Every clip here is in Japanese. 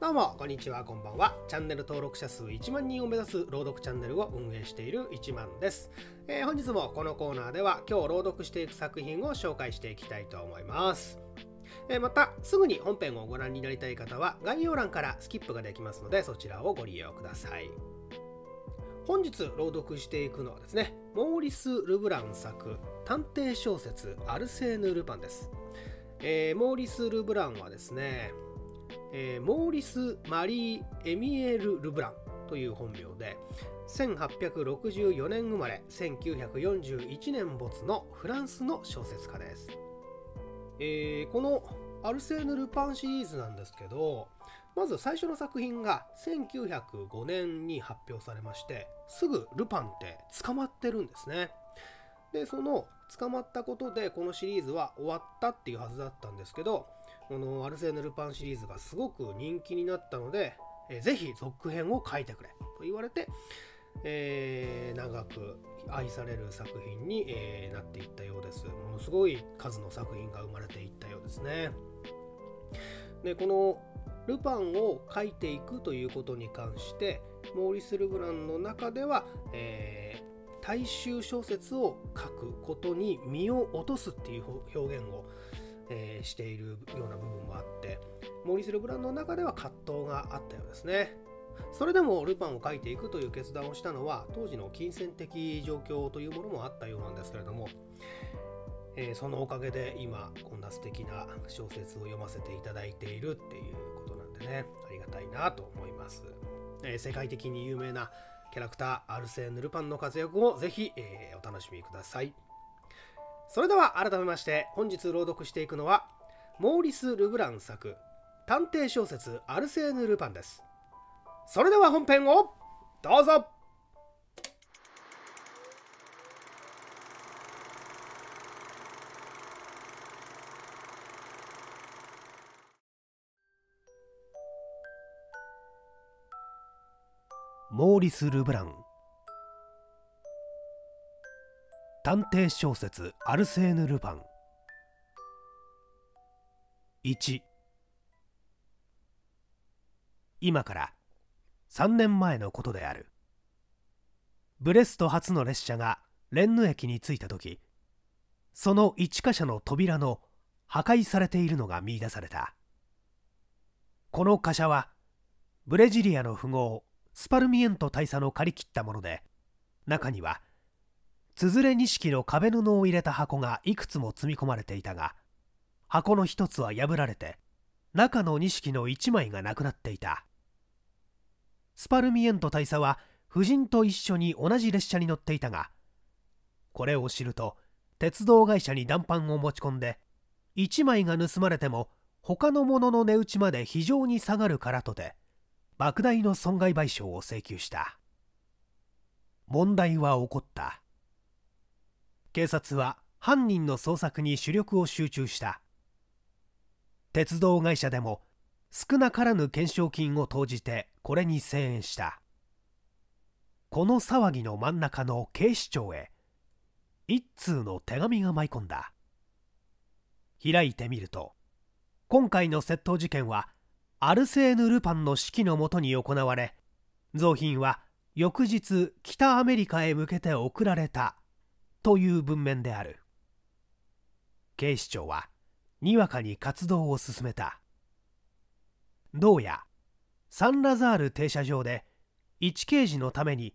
どうも、こんにちは、こんばんは。チャンネル登録者数1万人を目指す朗読チャンネルを運営している1万です。えー、本日もこのコーナーでは今日朗読していく作品を紹介していきたいと思います。えー、また、すぐに本編をご覧になりたい方は概要欄からスキップができますのでそちらをご利用ください。本日朗読していくのはですね、モーリス・ルブラン作探偵小説アルセーヌ・ルパンです。えー、モーリス・ルブランはですね、えー、モーリス・マリー・エミエール・ルブランという本名で1864年生まれ1941年没のフランスの小説家です、えー、この「アルセーヌ・ルパン」シリーズなんですけどまず最初の作品が1905年に発表されましてすぐルパンって捕まってるんですねでその捕まったことでこのシリーズは終わったっていうはずだったんですけどこのアルセーヌ・ルパンシリーズがすごく人気になったので、えー、ぜひ続編を書いてくれと言われて、えー、長く愛される作品に、えー、なっていったようですものすごい数の作品が生まれていったようですねでこのルパンを書いていくということに関してモーリス・ルブランの中では、えー、大衆小説を書くことに身を落とすっていう表現をえー、しているような部分もあってモーリス・ルブランドの中では葛藤があったようですねそれでもルパンを描いていくという決断をしたのは当時の金銭的状況というものもあったようなんですけれども、えー、そのおかげで今こんな素敵な小説を読ませていただいているっていうことなんでねありがたいなと思います、えー、世界的に有名なキャラクターアルセーヌ・ルパンの活躍をぜひ、えー、お楽しみください。それでは改めまして本日朗読していくのはモーリス・ルブラン作探偵小説「アルセーヌ・ルパン」ですそれでは本編をどうぞモーリス・ルブラン探偵小説アルセーヌ・ルパン1今から3年前のことであるブレスト初の列車がレンヌ駅に着いた時その1か所の扉の破壊されているのが見出されたこの貨車はブレジリアの富豪スパルミエント大佐の借り切ったもので中にはつづれ錦の壁布を入れた箱がいくつも積み込まれていたが箱の一つは破られて中の錦の一枚がなくなっていたスパルミエント大佐は夫人と一緒に同じ列車に乗っていたがこれを知ると鉄道会社に談判を持ち込んで1枚が盗まれても他のものの値打ちまで非常に下がるからとて莫大の損害賠償を請求した問題は起こった警察は犯人の捜索に主力を集中した鉄道会社でも少なからぬ懸賞金を投じてこれに声援したこの騒ぎの真ん中の警視庁へ一通の手紙が舞い込んだ開いてみると今回の窃盗事件はアルセーヌ・ルパンの指揮のもとに行われ贈品は翌日北アメリカへ向けて送られたという文面である警視庁はにわかに活動を進めたどうやサンラザール停車場で1刑事のために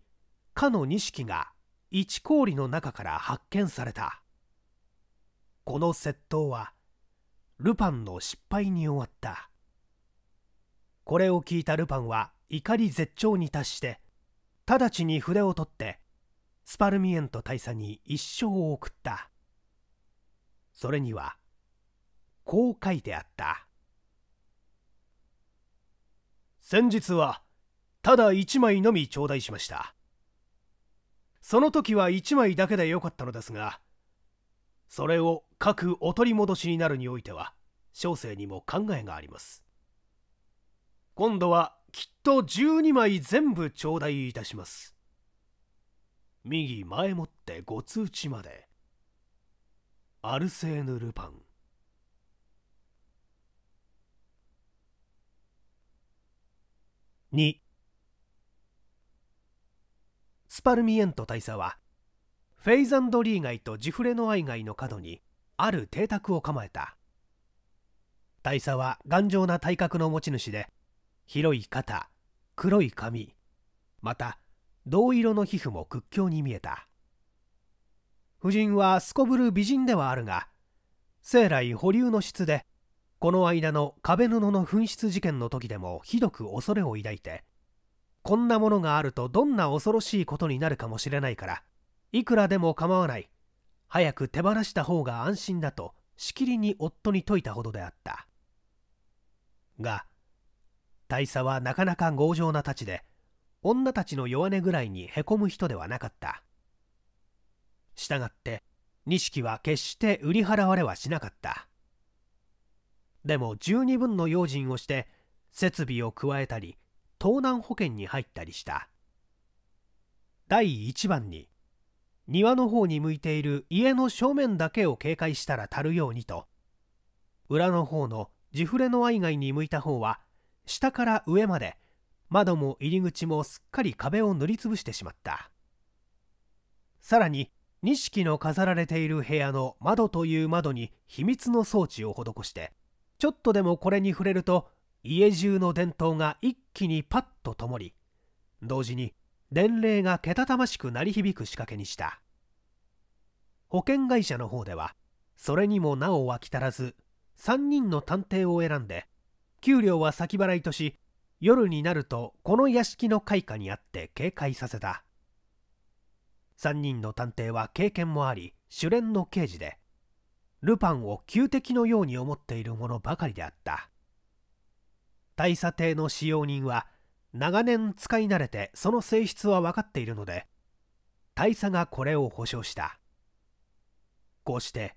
かの錦が一氷の中から発見されたこの窃盗はルパンの失敗に終わったこれを聞いたルパンは怒り絶頂に達して直ちに筆を取ってスパルミエント大佐に一生を送ったそれにはこう書いてあった先日はただ1枚のみ頂戴しましたその時は1枚だけでよかったのですがそれを各お取り戻しになるにおいては小生にも考えがあります今度はきっと12枚全部頂戴いたします右前もってご通知までアルセーヌ・ルパン2スパルミエント大佐はフェイザンドリー街とジフレノアイ街の角にある邸宅を構えた大佐は頑丈な体格の持ち主で広い肩黒い髪また銅色の皮膚も屈強に見えた夫人はすこぶる美人ではあるが生来保留の質でこの間の壁布の紛失事件の時でもひどく恐れを抱いてこんなものがあるとどんな恐ろしいことになるかもしれないからいくらでも構わない早く手放した方が安心だとしきりに夫に説いたほどであったが大佐はなかなか強情な太刀で女たちの弱音ぐらいにへこむ人ではなかったしたがって錦は決して売り払われはしなかったでも十二分の用心をして設備を加えたり盗難保険に入ったりした第1番に庭の方に向いている家の正面だけを警戒したら足るようにと裏の方の地触れの愛外に向いた方は下から上まで窓も入り口もすっかり壁を塗りつぶしてしまったさらに錦の飾られている部屋の窓という窓に秘密の装置を施してちょっとでもこれに触れると家中の伝統が一気にパッとともり同時に伝令がけたたましく鳴り響く仕掛けにした保険会社の方ではそれにもなおはき足らず3人の探偵を選んで給料は先払いとし夜になるとこの屋敷の開花にあって警戒させた3人の探偵は経験もあり主練の刑事でルパンを旧敵のように思っている者ばかりであった大佐邸の使用人は長年使い慣れてその性質は分かっているので大佐がこれを保証したこうして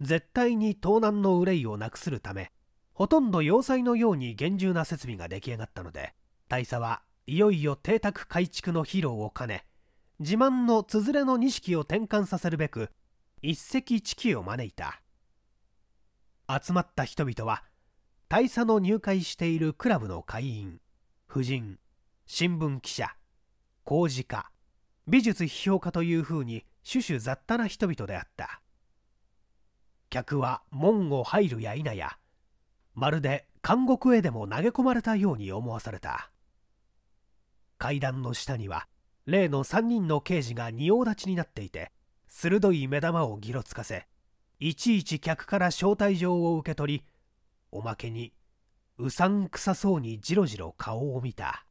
絶対に盗難の憂いをなくするためほとんど要塞のように厳重な設備が出来上がったので大佐はいよいよ邸宅改築の披露を兼ね自慢のつづれの錦を転換させるべく一石地己を招いた集まった人々は大佐の入会しているクラブの会員夫人新聞記者工事家美術批評家というふうに種々雑多な人々であった客は門を入るや否やまるで監獄へでも投げ込まれたように思わされた階段の下には例の3人の刑事が仁王立ちになっていて鋭い目玉をぎろつかせいちいち客から招待状を受け取りおまけにうさんくさそうにじろじろ顔を見た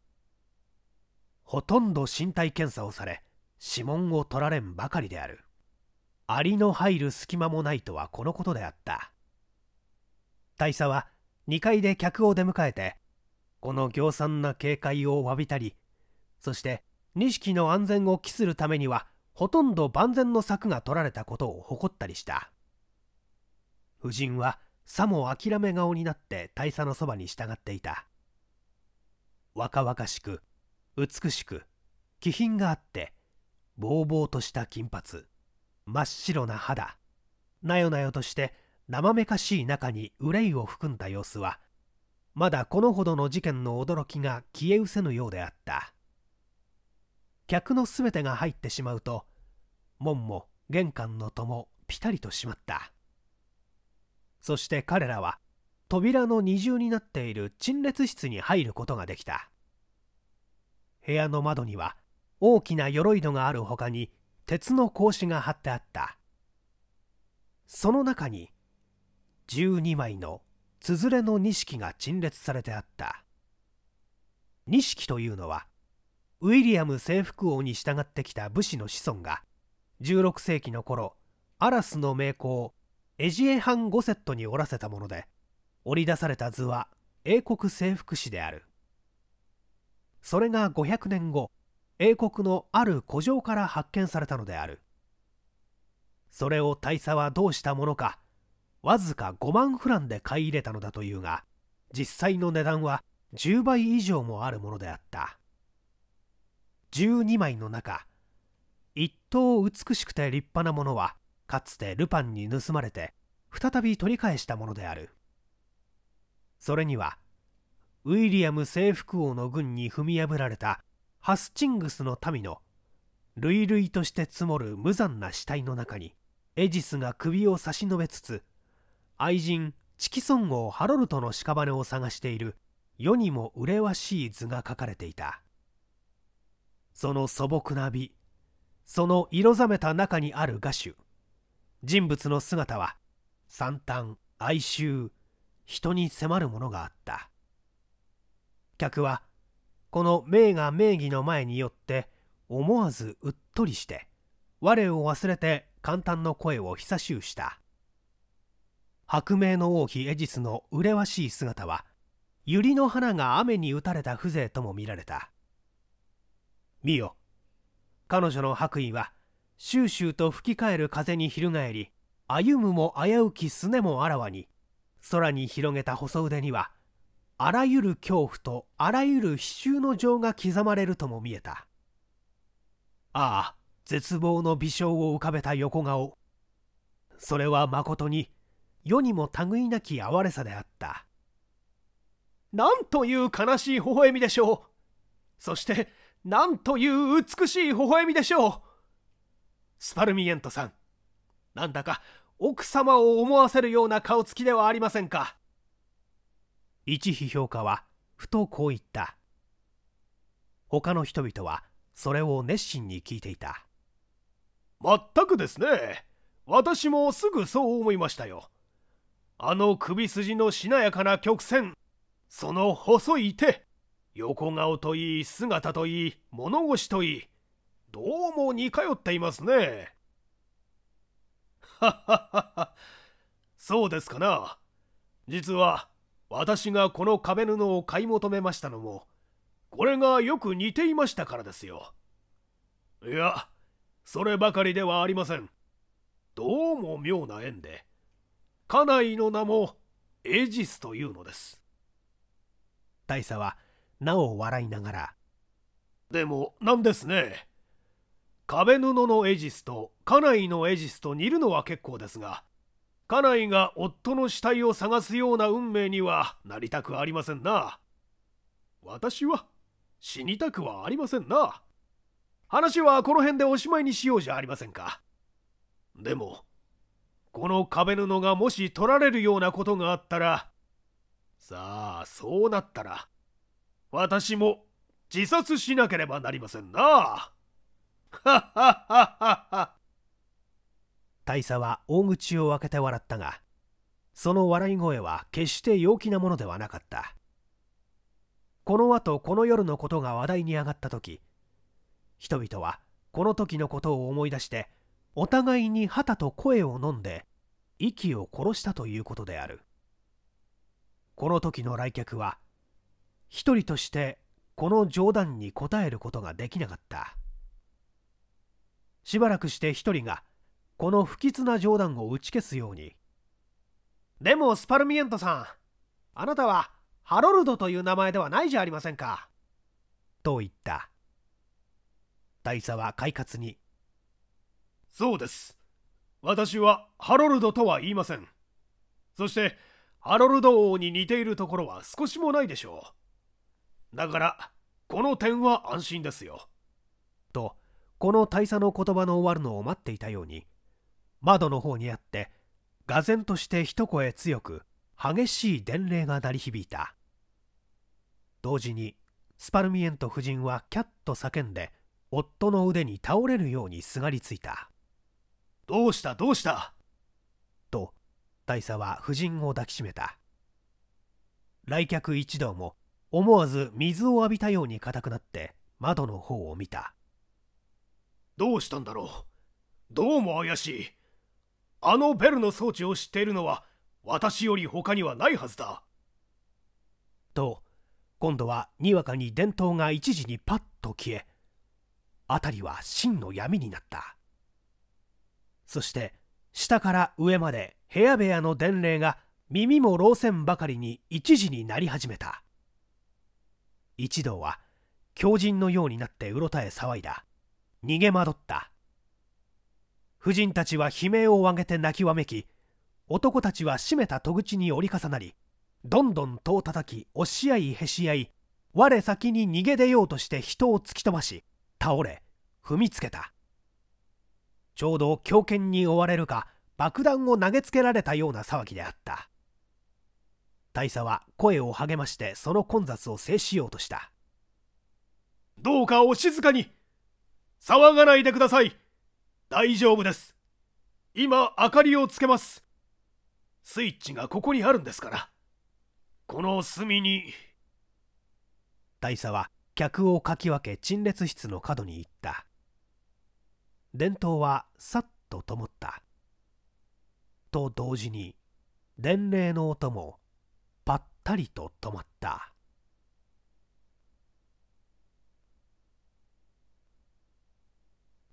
ほとんど身体検査をされ指紋を取られんばかりであるアリの入る隙間もないとはこのことであった大佐は2階で客を出迎えてこの行産な警戒を詫びたりそして錦の安全を期するためにはほとんど万全の策が取られたことを誇ったりした夫人はさも諦め顔になって大佐のそばに従っていた若々しく美しく気品があってぼうぼうとした金髪真っ白な肌なよなよとして生めかしい中に憂いを含んだ様子はまだこのほどの事件の驚きが消え失せぬようであった客のすべてが入ってしまうと門も玄関の戸もピタリと閉まったそして彼らは扉の二重になっている陳列室に入ることができた部屋の窓には大きな鎧戸があるほかに鉄の格子が張ってあったその中に12枚のづれの錦が陳列されてあった錦というのはウィリアム征服王に従ってきた武士の子孫が16世紀の頃アラスの名工エジエハン・ゴセットに折らせたもので織り出された図は英国征服史であるそれが500年後英国のある古城から発見されたのであるそれを大佐はどうしたものかわずか5万フランで買い入れたのだというが実際の値段は10倍以上もあるものであった12枚の中一等美しくて立派なものはかつてルパンに盗まれて再び取り返したものであるそれにはウィリアム征服王の軍に踏み破られたハスチングスの民の類々として積もる無残な死体の中にエジスが首を差し伸べつつ愛人チキソン王ハロルトの屍を探している世にも麗しい図が書かれていたその素朴な美その色ざめた中にある画種人物の姿は惨憺哀愁人に迫るものがあった客はこの名が名義の前によって思わずうっとりして我を忘れて簡単の声を久しゅうした薄明の王妃エジスの麗しい姿は百合の花が雨に打たれた風情とも見られた見よ彼女の白衣はシューシューと吹き返る風に翻り歩むも危うきすねもあらわに空に広げた細腕にはあらゆる恐怖とあらゆる悲愁の情が刻まれるとも見えたああ絶望の微笑を浮かべた横顔それはまことに世にも類なき哀れさであったなんという悲しい微笑みでしょうそしてなんという美しい微笑みでしょうスパルミエントさんなんだか奥様を思わせるような顔つきではありませんか一批評家はふとこう言った他の人々はそれを熱心に聞いていた全くですね私もすぐそう思いましたよあの首筋のしなやかな曲線その細い手横顔といい姿といい物腰といいどうも似通っていますねはははそうですかな実は私がこの壁布を買い求めましたのもこれがよく似ていましたからですよいやそればかりではありませんどうも妙な縁で家内の名もエジスというのです大佐はなお笑いながらでもなんですね壁布のエジスと家内のエジスと似るのは結構ですが家内が夫の死体を探すような運命にはなりたくありませんな私は死にたくはありませんな話はこの辺でおしまいにしようじゃありませんかでもこの壁布がもし取られるようなことがあったら、さあ、そうなったら、私も自殺しなければなりませんな。はっはっはっは。大佐は大口を開けて笑ったが、その笑い声は決して陽気なものではなかった。この後この夜のことが話題に上がった時人々はこの時のことを思い出してお互いに旗と声を飲んで息を殺したということであるこの時の来客は一人としてこの冗談に答えることができなかったしばらくして一人がこの不吉な冗談を打ち消すように「でもスパルミエントさんあなたはハロルドという名前ではないじゃありませんか」と言った大佐は快活にそうです。私はハロルドとは言いません。そして、ハロルド王に似ているところは少しもないでしょう。だから、この点は安心ですよ。と、この大佐の言葉の終わるのを待っていたように、窓の方にあって、がぜんとして一声強く、激しい伝令が鳴り響いた。同時に、スパルミエント夫人はキャッと叫んで、夫の腕に倒れるようにすがりついた。どうしたどうしたと大佐は夫人を抱きしめた来客一同も思わず水を浴びたように硬くなって窓の方を見たどうしたんだろうどうも怪しいあのベルの装置を知っているのは私より他にはないはずだと今度はにわかに電灯が一時にパッと消え辺りは真の闇になったそして下から上まで部屋部屋の伝令が耳も老せんばかりに一時になり始めた一同は狂人のようになってうろたえ騒いだ逃げ惑った婦人たちは悲鳴を上げて泣きわめき男たちは閉めた戸口に折り重なりどんどん戸を叩き押し合いへし合い我先に逃げ出ようとして人を突き飛ばし倒れ踏みつけたちょうど狂犬に追われるか爆弾を投げつけられたような騒ぎであった大佐は声を励ましてその混雑を制しようとしたどうかお静かに騒がないでください大丈夫です今明かりをつけますスイッチがここにあるんですからこの隅に大佐は客をかき分け陳列室の角に行った電灯はさっと灯ったと同時に伝令の音もぱったりと止まった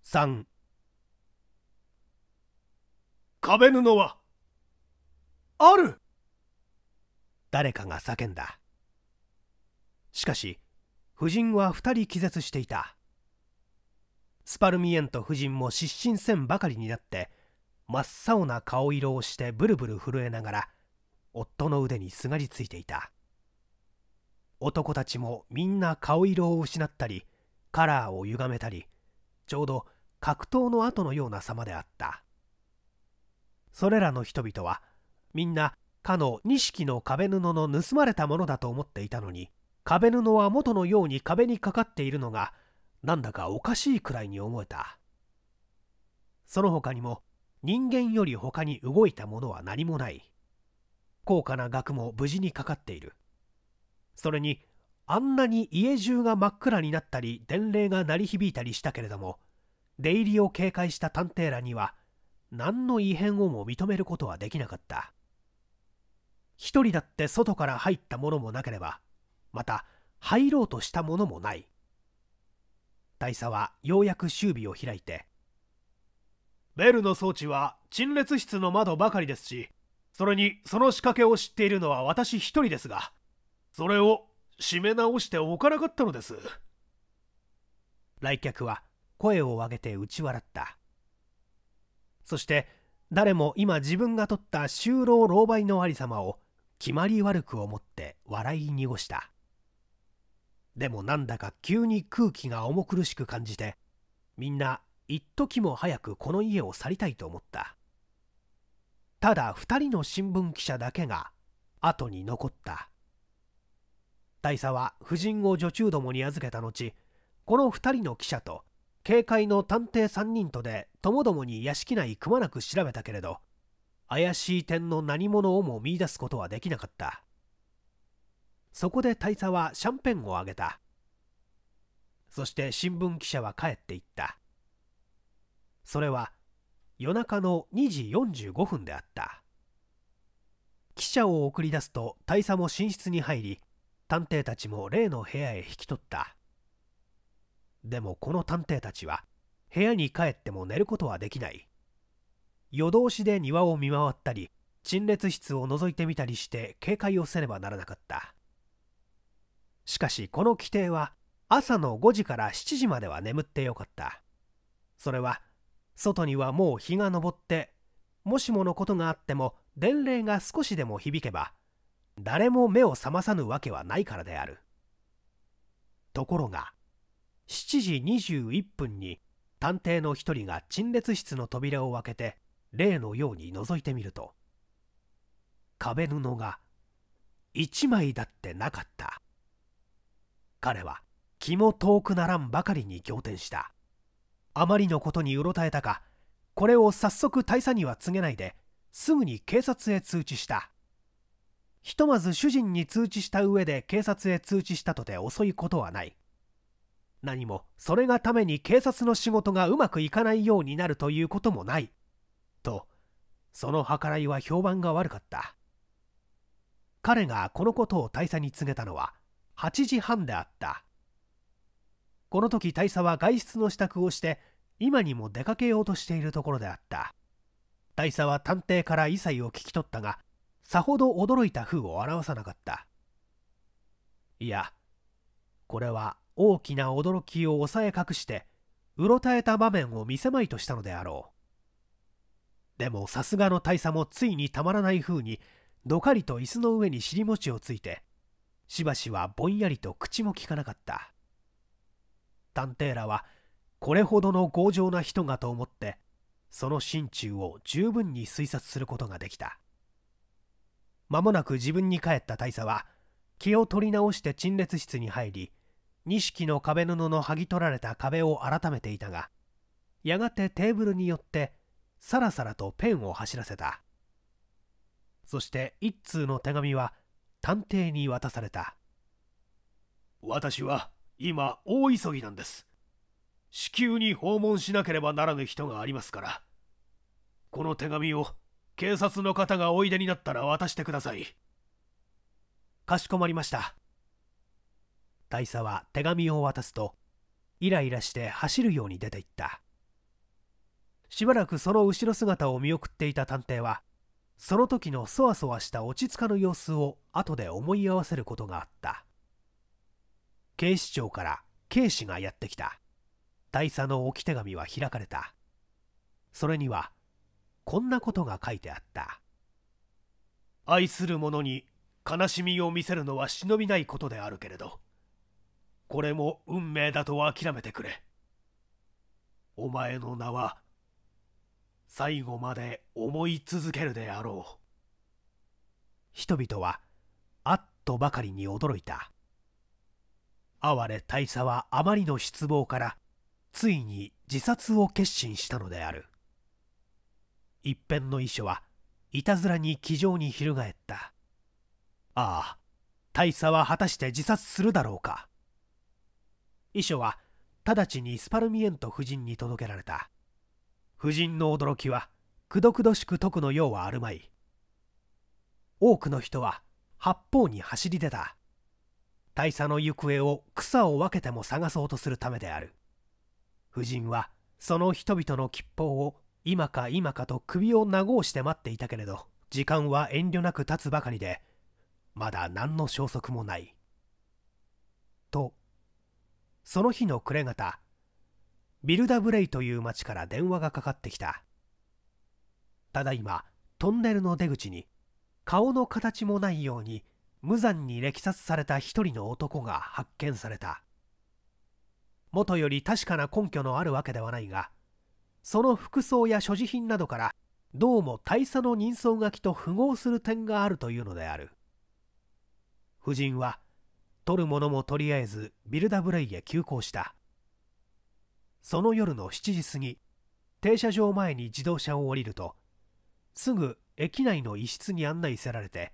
三。壁布はある誰かが叫んだしかし夫人は二人気絶していたスパルミエント夫人も失神せんばかりになって真っ青な顔色をしてブルブル震えながら夫の腕にすがりついていた男たちもみんな顔色を失ったりカラーを歪めたりちょうど格闘の後のような様であったそれらの人々はみんなかの錦の壁布の盗まれたものだと思っていたのに壁布は元のように壁にかかっているのがなんだかおかしいくらいに思えたその他にも人間より他に動いたものは何もない高価な額も無事にかかっているそれにあんなに家中が真っ暗になったり伝令が鳴り響いたりしたけれども出入りを警戒した探偵らには何の異変をも認めることはできなかった一人だって外から入ったものもなければまた入ろうとしたものもない大佐はようやく終尾を開いてベルの装置は陳列室の窓ばかりですしそれにその仕掛けを知っているのは私一人ですがそれを締め直しておかなかったのです来客は声を上げて打ち笑ったそして誰も今自分が取った就労狼狽のありさまを決まり悪く思って笑い濁したでもなんだか急に空気が重苦しく感じてみんな一時も早くこの家を去りたいと思ったただ2人の新聞記者だけが後に残った大佐は夫人を女中どもに預けた後この2人の記者と警戒の探偵3人とでともどもに屋敷内くまなく調べたけれど怪しい点の何者をも見いだすことはできなかったそこで大佐はシャンペンをあげたそして新聞記者は帰っていったそれは夜中の2時45分であった記者を送り出すと大佐も寝室に入り探偵たちも例の部屋へ引き取ったでもこの探偵たちは部屋に帰っても寝ることはできない夜通しで庭を見回ったり陳列室を覗いてみたりして警戒をせねばならなかったしかしこの規定は朝の5時から7時までは眠ってよかったそれは外にはもう日が昇ってもしものことがあっても伝令が少しでも響けば誰も目を覚まさぬわけはないからであるところが7時21分に探偵の一人が陳列室の扉を開けて例のように覗いてみると壁布が一枚だってなかった彼は気も遠くならんばかりに仰天したあまりのことにうろたえたかこれを早速大佐には告げないですぐに警察へ通知したひとまず主人に通知した上で警察へ通知したとて遅いことはない何もそれがために警察の仕事がうまくいかないようになるということもないとその計らいは評判が悪かった彼がこのことを大佐に告げたのは8時半であったこの時大佐は外出の支度をして今にも出かけようとしているところであった大佐は探偵から異彩を聞き取ったがさほど驚いた風を表さなかったいやこれは大きな驚きを抑え隠してうろたえた場面を見せまいとしたのであろうでもさすがの大佐もついにたまらない風にどかりと椅子の上に尻餅をついてしばしはぼんやりと口もきかなかった探偵らはこれほどの強情な人がと思ってその心中を十分に推察することができた間もなく自分に帰った大佐は気を取り直して陳列室に入り錦の壁布の剥ぎ取られた壁を改めていたがやがてテーブルによってさらさらとペンを走らせたそして一通の手紙は「探偵に渡された私は今大急ぎなんです至急に訪問しなければならぬ人がありますからこの手紙を警察の方がおいでになったら渡してくださいかしこまりました大佐は手紙を渡すとイライラして走るように出て行ったしばらくその後ろ姿を見送っていた探偵はその時のそわそわした落ち着かぬ様子を後で思い合わせることがあった警視庁から警視がやってきた大佐の置き手紙は開かれたそれにはこんなことが書いてあった愛する者に悲しみを見せるのは忍びないことであるけれどこれも運命だと諦めてくれお前の名は最後まで思い続けるであろう人々はあっとばかりに驚いた哀れ大佐はあまりの失望からついに自殺を決心したのである一辺の遺書はいたずらに気丈に翻ったああ大佐は果たして自殺するだろうか遺書は直ちにスパルミエント夫人に届けられた夫人の驚きはくどくどしく解くのようはあるまい多くの人は八方に走り出た大佐の行方を草を分けても探そうとするためである夫人はその人々の吉報を今か今かと首を長うして待っていたけれど時間は遠慮なく経つばかりでまだ何の消息もないとその日の暮れ方ビルダブレイという町から電話がかかってきたただいまトンネルの出口に顔の形もないように無残に歴殺された一人の男が発見された元より確かな根拠のあるわけではないがその服装や所持品などからどうも大佐の人相書きと符合する点があるというのである夫人は取るものもとりあえずビルダブレイへ急行したその夜の7時過ぎ停車場前に自動車を降りるとすぐ駅内の一室に案内せられて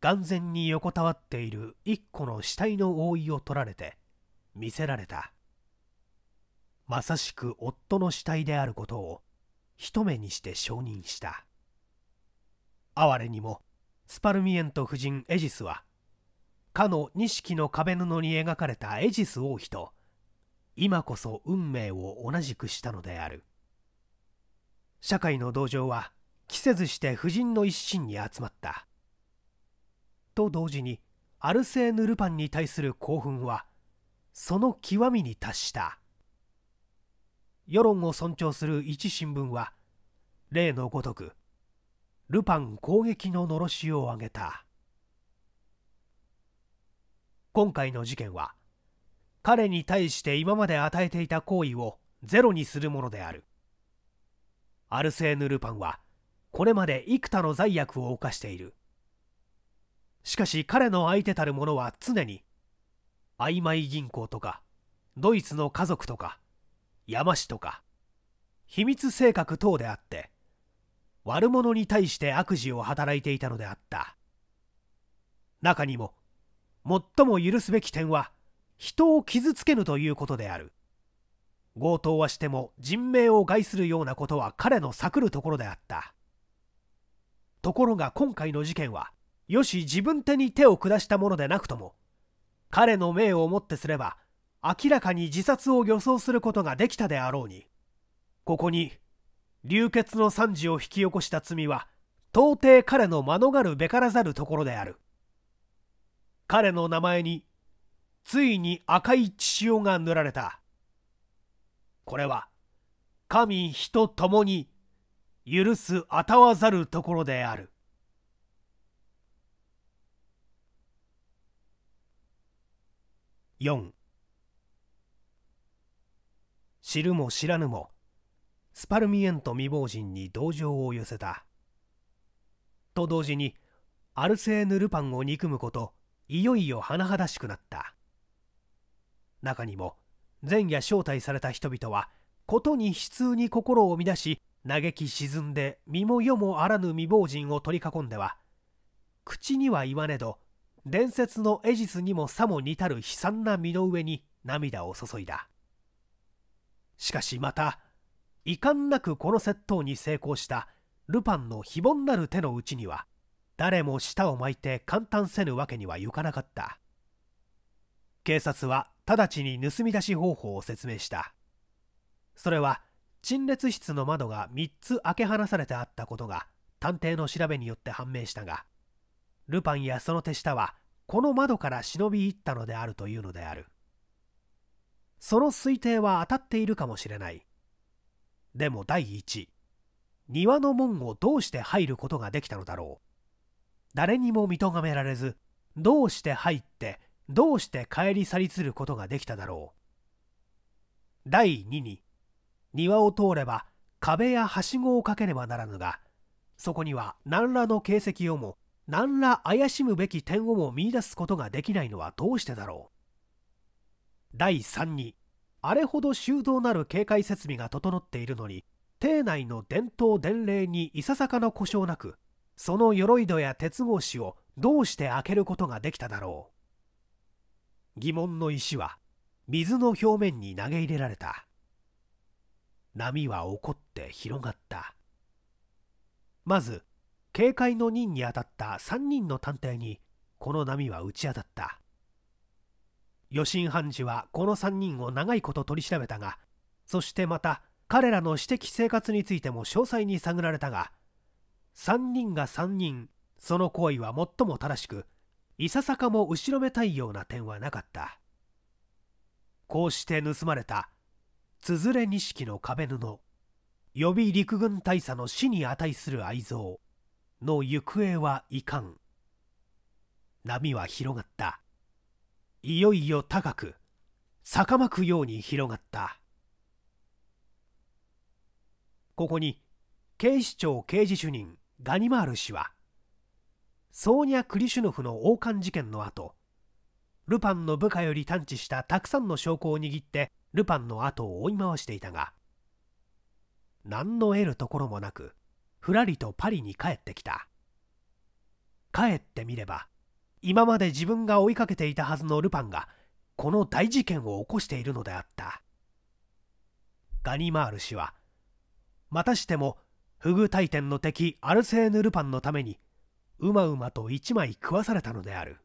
眼前に横たわっている一個の死体の覆いを取られて見せられたまさしく夫の死体であることを一目にして承認した哀れにもスパルミエント夫人エジスはかの錦の壁布に描かれたエジス王妃と今こそ運命を同じくしたのである社会の同情は期せずして夫人の一心に集まったと同時にアルセーヌ・ルパンに対する興奮はその極みに達した世論を尊重する一新聞は例のごとくルパン攻撃ののろしを上げた今回の事件は彼に対して今まで与えていた行為をゼロにするものであるアルセーヌ・ルパンはこれまで幾多の罪悪を犯しているしかし彼の相手たるものは常に曖昧銀行とかドイツの家族とか山師とか秘密性格等であって悪者に対して悪事を働いていたのであった中にも最も許すべき点は人を傷つけぬということである強盗はしても人命を害するようなことは彼の探るところであったところが今回の事件はよし自分手に手を下したものでなくとも彼の命をもってすれば明らかに自殺を予想することができたであろうにここに流血の惨事を引き起こした罪は到底彼の免るべからざるところである彼の名前についに赤い血潮が塗られた。これは、神人ともに許すあたわざるところである。4知るも知らぬもスパルミエント未亡人に同情を寄せたと同時にアルセーヌ・ルパンを憎むこといよいよ甚だしくなった中にも前夜招待された人々はことに悲痛に心を乱し嘆き沈んで身も世もあらぬ未亡人を取り囲んでは口には言わねど伝説のエジスにもさも似たる悲惨な身の上に涙を注いだしかしまた遺憾なくこの窃盗に成功したルパンの非凡なる手の内には誰も舌を巻いて簡単せぬわけにはいかなかった警察は直ちに盗み出し方法を説明したそれは陳列室の窓が3つ開け放されてあったことが探偵の調べによって判明したがルパンやその手下はこの窓から忍び入ったのであるというのであるその推定は当たっているかもしれないでも第一庭の門をどうして入ることができたのだろう誰にも見とがめられずどうして入ってどうして帰り去りつることができただろう第2に庭を通れば壁やはしごをかけねばならぬがそこには何らの形跡をも何ら怪しむべき点をも見いだすことができないのはどうしてだろう第3にあれほど修道なる警戒設備が整っているのに邸内の伝統伝令にいささかの故障なくその鎧戸や鉄格子をどうして開けることができただろう疑問の石は水の表面に投げ入れられた波は怒って広がったまず警戒の任に当たった3人の探偵にこの波は打ち当たった余震判事はこの3人を長いこと取り調べたがそしてまた彼らの私的生活についても詳細に探られたが3人が3人その行為は最も正しくいささかも後ろめたいような点はなかったこうして盗まれたつづれ錦の壁布予備陸軍大佐の死に値する愛憎の行方はいかん波は広がったいよいよ高く逆まくように広がったここに警視庁刑事主任ガニマール氏はソーニャ・クリシュノフの王冠事件の後ルパンの部下より探知したたくさんの証拠を握ってルパンの後を追い回していたが何の得るところもなくふらりとパリに帰ってきた帰ってみれば今まで自分が追いかけていたはずのルパンがこの大事件を起こしているのであったガニマール氏はまたしてもフグ大天の敵アルセーヌ・ルパンのためにうまうまと一枚食わされたのである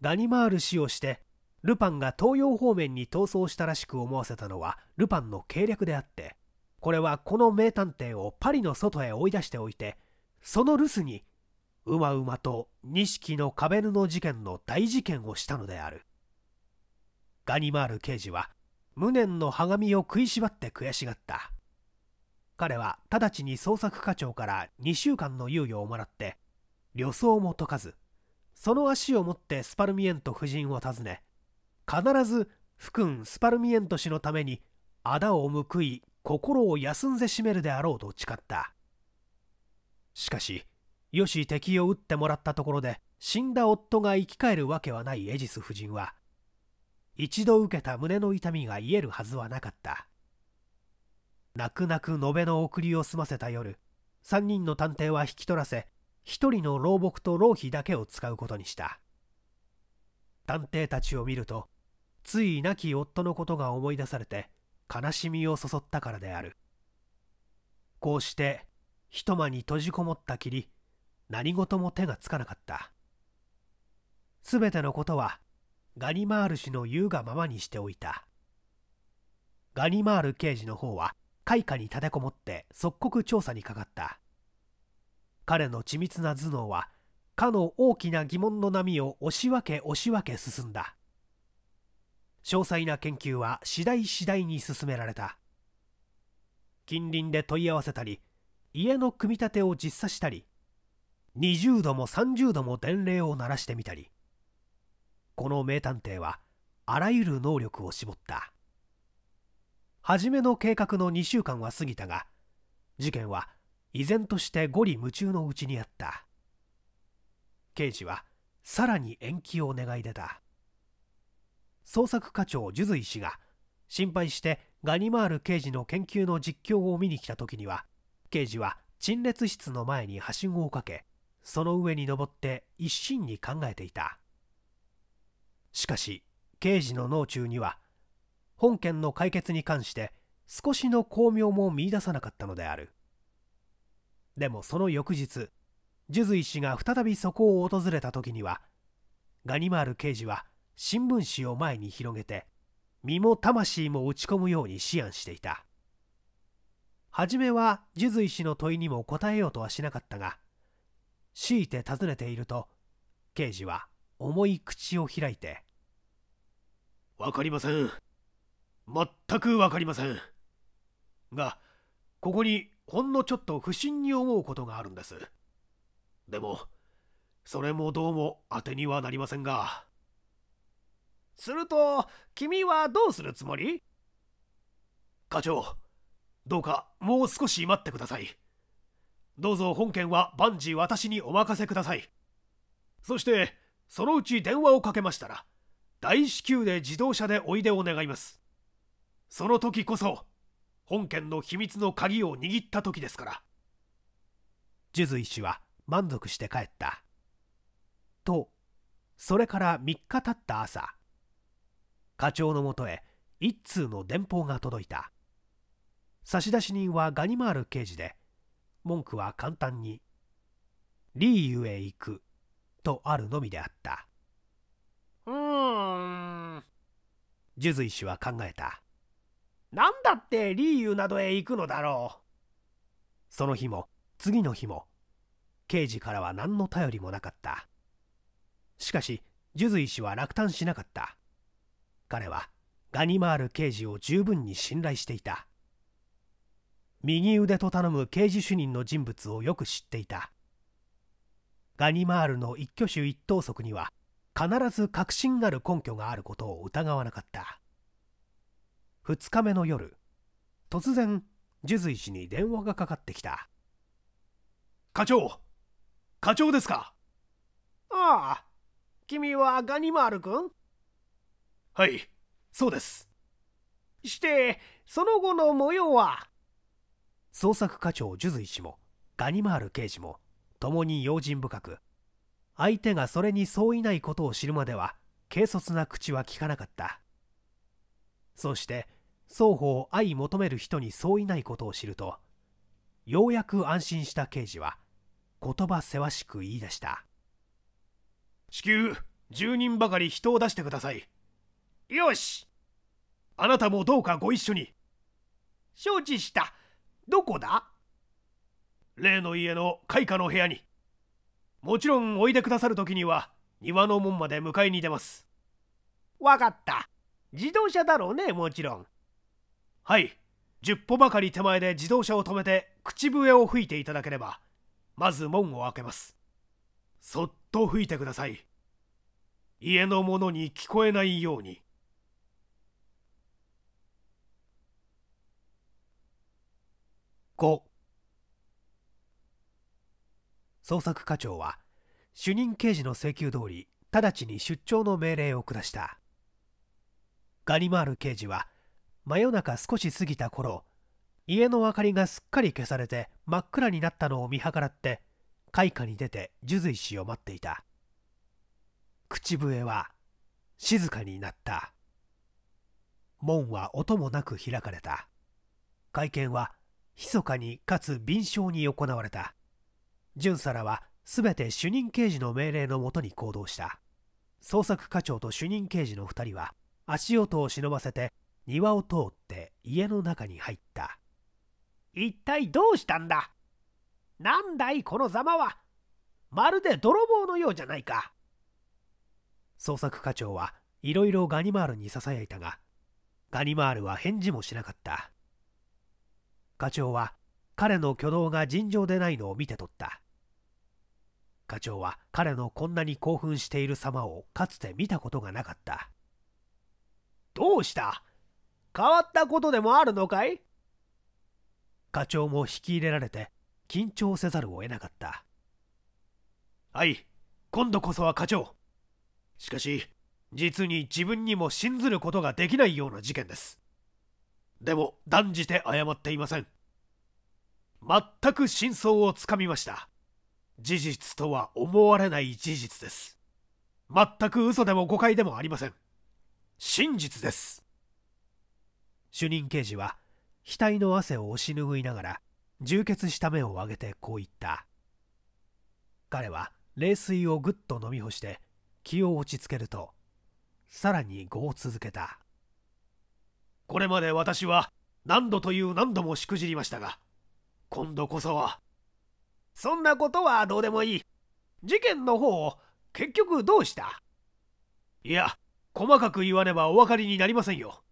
ガニマール死をしてルパンが東洋方面に逃走したらしく思わせたのはルパンの計略であってこれはこの名探偵をパリの外へ追い出しておいてその留守にうまうまと錦の壁布事件の大事件をしたのであるガニマール刑事は無念の羽を食いしばって悔しがった彼は直ちに捜索課長から2週間の猶予をもらって旅僧も解かずその足を持ってスパルミエント夫人を訪ね必ず福君スパルミエント氏のために仇を報い心を休んでしめるであろうと誓ったしかしよし敵を撃ってもらったところで死んだ夫が生き返るわけはないエジス夫人は一度受けた胸の痛みが癒えるはずはなかった泣く泣く延べの送りを済ませた夜3人の探偵は引き取らせ1人の老木と浪費だけを使うことにした探偵たちを見るとつい亡き夫のことが思い出されて悲しみをそそったからであるこうして一間に閉じこもったきり何事も手がつかなかったすべてのことはガニマール氏の言うがままにしておいたガニマール刑事の方は開花に立てこもって即刻調査にかかった彼の緻密な頭脳はかの大きな疑問の波を押し分け押し分け進んだ詳細な研究は次第次第に進められた近隣で問い合わせたり家の組み立てを実査したり20度も30度も伝令を鳴らしてみたりこの名探偵はあらゆる能力を絞った初めの計画の2週間は過ぎたが事件は依然として五里夢中のうちにあった刑事はさらに延期を願い出た捜索課長数珠氏が心配してガニマール刑事の研究の実況を見に来た時には刑事は陳列室の前にはしごをかけその上に登って一心に考えていたしかし刑事の脳中には本件の解決に関して少しの巧妙も見いださなかったのであるでもその翌日数珠医氏が再びそこを訪れた時にはガニマール刑事は新聞紙を前に広げて身も魂も打ち込むように思案していた初めは数珠井氏の問いにも答えようとはしなかったが強いて尋ねていると刑事は重い口を開いて「分かりません全く分かりませんがここにほんのちょっと不審に思うことがあるんですでもそれもどうも当てにはなりませんがすると君はどうするつもり課長どうかもう少し待ってくださいどうぞ本件は万事私にお任せくださいそしてそのうち電話をかけましたら大至急で自動車でおいでを願いますその時こそ本件の秘密の鍵を握った時ですからジュズ医師は満足して帰ったとそれから3日経った朝課長のもとへ一通の電報が届いた差出人はガニマール刑事で文句は簡単に「リーユへ行く」とあるのみであったうーんジュズ医師は考えた何だってリーユなどへ行くのだろう。その日も次の日も刑事からは何の頼りもなかった。しかしジュズイ氏は落胆しなかった。彼はガニマール刑事を十分に信頼していた。右腕と頼む刑事主任の人物をよく知っていた。ガニマールの一挙手一投足には必ず確信ある根拠があることを疑わなかった。2日目の夜突然呪水氏に電話がかかってきた課長課長ですかああ君はガニマール君はいそうですしてその後の模様は捜索課長呪水氏もガニマール刑事も共に用心深く相手がそれに相違ないことを知るまでは軽率な口は聞かなかったそして双方相求める人に相違ないことを知るとようやく安心した刑事は言葉せわしく言い出した至急住人ばかり人を出してくださいよしあなたもどうかご一緒に承知したどこだ例の家の開花の部屋にもちろんおいでくださる時には庭の門まで迎えに出ますわかった自動車だろうねもちろんはい10歩ばかり手前で自動車を止めて口笛を吹いていただければまず門を開けますそっと吹いてください家の者に聞こえないように5捜索課長は主任刑事の請求通り直ちに出張の命令を下したガニマール刑事は真夜中少し過ぎた頃家の明かりがすっかり消されて真っ暗になったのを見計らって開花に出て呪髄死を待っていた口笛は静かになった門は音もなく開かれた会見は密かにかつ敏捷に行われた巡査らは全て主任刑事の命令のもとに行動した捜索課長と主任刑事の2人は足音を忍ばせて庭を通って家の中に入った一体どうしたんだなんだいこのざまはまるで泥棒のようじゃないか捜索課長はいろいろガニマールにささやいたがガニマールは返事もしなかった課長は彼の挙動が尋常でないのを見て取った課長は彼のこんなに興奮している様をかつて見たことがなかったどうした変わったことでもあるのかい課長も引き入れられて緊張せざるを得なかったはい今度こそは課長しかし実に自分にも信ずることができないような事件ですでも断じて謝っていません全く真相をつかみました事実とは思われない事実です全く嘘でも誤解でもありません真実です主任刑事は額の汗を押し拭いながら充血した目を上げてこう言った彼は冷水をぐっと飲み干して気を落ち着けるとさらに語を続けたこれまで私は何度という何度もしくじりましたが今度こそはそんなことはどうでもいい事件の方を結局どうしたいや細かく言わねばお分かりになりませんよ。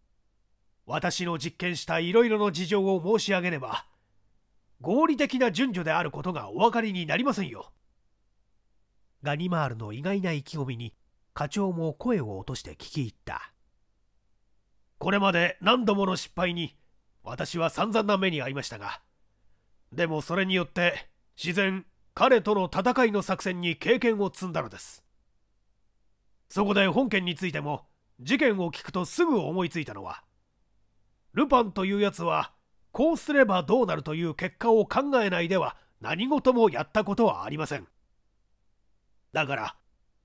私の実験したいろいろの事情を申し上げねば、合理的な順序であることがお分かりになりませんよ。ガニマールの意外な意気込みに課長も声を落として聞き入った。これまで何度もの失敗に私は散々な目に遭いましたが、でもそれによって自然彼との戦いの作戦に経験を積んだのです。そこで本件についても事件を聞くとすぐ思いついたのはルパンというやつはこうすればどうなるという結果を考えないでは何事もやったことはありませんだから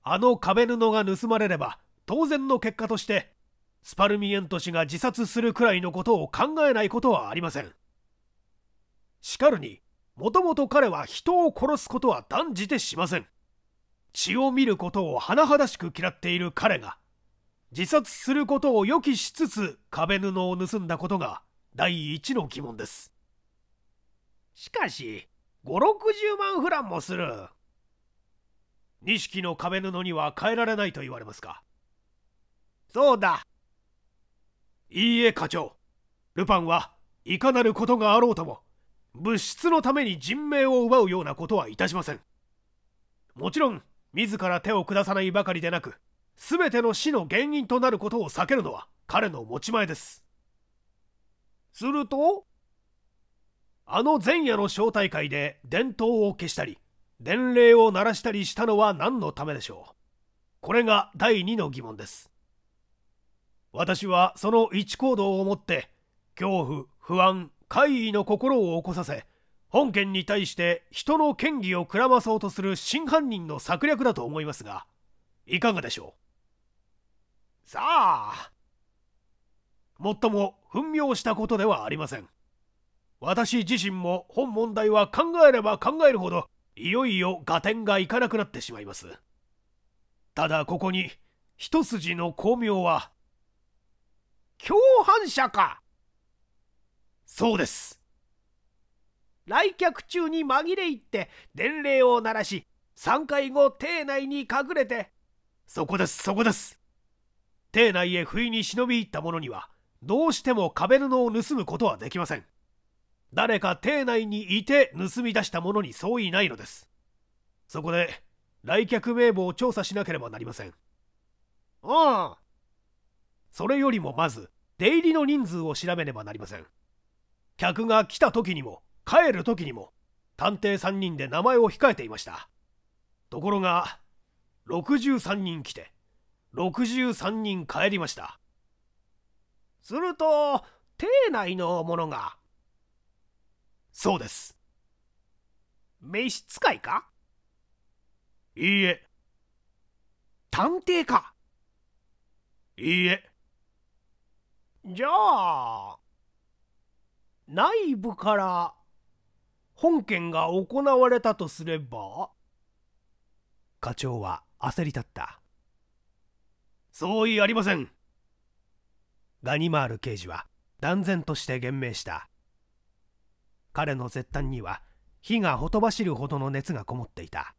あの壁布が盗まれれば当然の結果としてスパルミエント氏が自殺するくらいのことを考えないことはありませんしかるにもともと彼は人を殺すことは断じてしません血を見ることを甚だしく嫌っている彼が自殺することを予期しつつ壁布を盗んだことが第一の疑問ですしかし560万フランもする錦の壁布には変えられないと言われますかそうだいいえ課長ルパンはいかなることがあろうとも物質のために人命を奪うようなことはいたしませんもちろん自ら手を下さないばかりでなく全ての死の原因となることを避けるのは彼の持ち前ですするとあの前夜の招待会で伝統を消したり伝令を鳴らしたりしたのは何のためでしょうこれが第2の疑問です私はその一行動をもって恐怖不安怪異の心を起こさせ本件に対して人の権利をくらまそうとする真犯人の策略だと思いますが、いかがでしょうさあ、もっとも奮妙したことではありません。私自身も本問題は考えれば考えるほど、いよいよ合点がいかなくなってしまいます。ただここに、一筋の巧妙は、共犯者かそうです。来客中に紛れ入って伝令を鳴らし3回後邸内に隠れて「そこですそこです」邸内へ不意に忍び入った者にはどうしても壁布を盗むことはできません誰か邸内にいて盗み出した者に相違ないのですそこで来客名簿を調査しなければなりませんああそれよりもまず出入りの人数を調べねばなりません客が来た時にも帰る時にも探偵3人で名前を控えていましたところが63人来て63人帰りましたすると邸内の者がそうです召使いかいいえ探偵かいいえじゃあ内部から本件が行われたとすれば課長は焦り立った相違ありませんガニマール刑事は断然として言明した彼の絶端には火がほとばしるほどの熱がこもっていた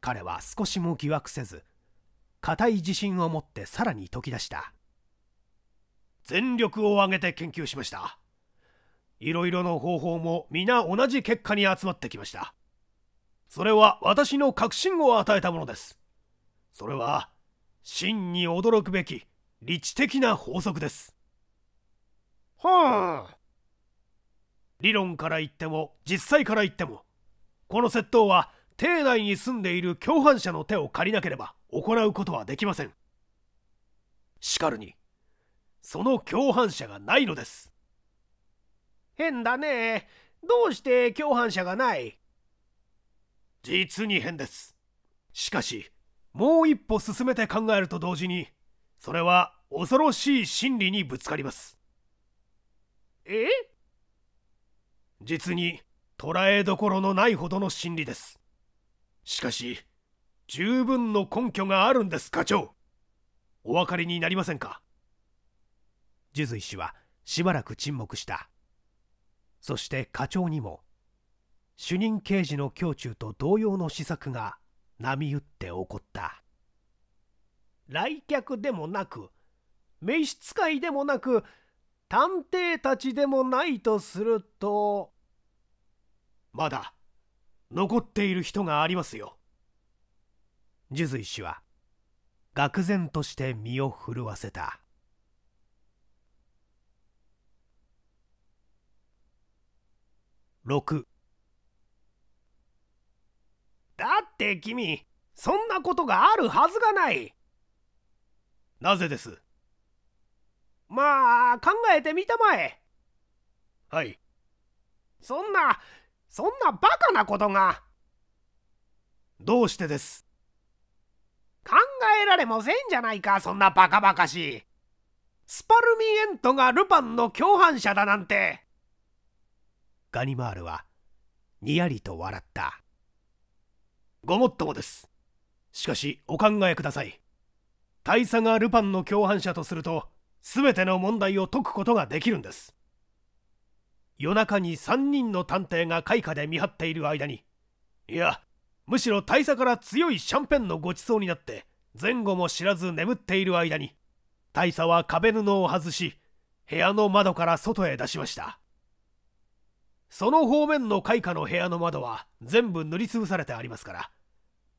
彼は少しも疑惑せず固い自信を持ってさらに解き出した全力を挙げて研究しましたいろいろの方法も皆同じ結果に集まってきましたそれは私の確信を与えたものですそれは真に驚くべき理知的な法則ですはあ理論から言っても実際から言ってもこの窃盗は邸内に住んでいる共犯者の手を借りなければ行うことはできませんしかるにその共犯者がないのです変だねどうして共犯者がない実に変ですしかしもう一歩進めて考えると同時にそれは恐ろしい心理にぶつかりますえ実に捉えどころのないほどの心理ですしかし十分の根拠があるんです課長お分かりになりませんかジュズ氏はしばらく沈黙したそして課長にも主任刑事の胸中と同様の施策が波打って起こった来客でもなく召使いでもなく探偵たちでもないとするとまだ残っている人がありますよ呪髄師は愕然として身を震わせた6だって君そんなことがあるはずがないなぜですまあ考えてみたまえはいそんなそんなバカなことがどうしてです考えられませんじゃないかそんなバカバカしいスパルミエントがルパンの共犯者だなんてガニマールはにやりと笑ったごもっともですしかしお考えください大佐がルパンの共犯者とすると全ての問題を解くことができるんです夜中に3人の探偵が開花で見張っている間にいやむしろ大佐から強いシャンペンのごちそうになって前後も知らず眠っている間に大佐は壁布を外し部屋の窓から外へ出しましたその方面の開花の部屋の窓は全部塗りつぶされてありますから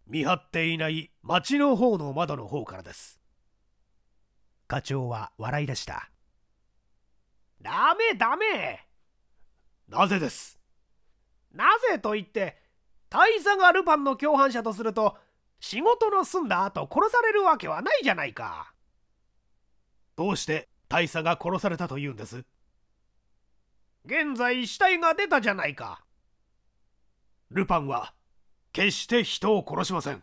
見張っていない町の方の窓の方からです課長は笑い出したダメダメなぜですなぜと言って大佐がルパンの共犯者とすると仕事の済んだ後殺されるわけはないじゃないかどうして大佐が殺されたというんです現在死体が出たじゃないかルパンは決して人を殺しません